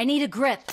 I need a grip.